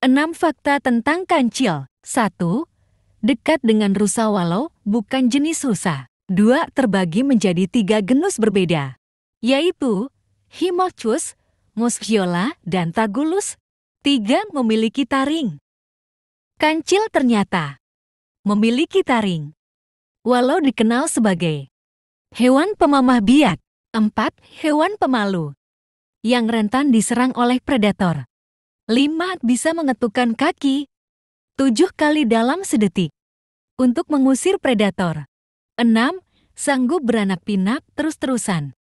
6 fakta tentang kancil. 1. Dekat dengan rusa walau bukan jenis rusa. 2. Terbagi menjadi tiga genus berbeda, yaitu Himochus, Musciola, dan Tagulus. 3. Memiliki taring. Kancil ternyata memiliki taring. Walau dikenal sebagai hewan pemamah biak, 4. Hewan pemalu yang rentan diserang oleh predator. Lima bisa mengetukkan kaki tujuh kali dalam sedetik untuk mengusir predator. Enam, sanggup beranak pinak terus-terusan.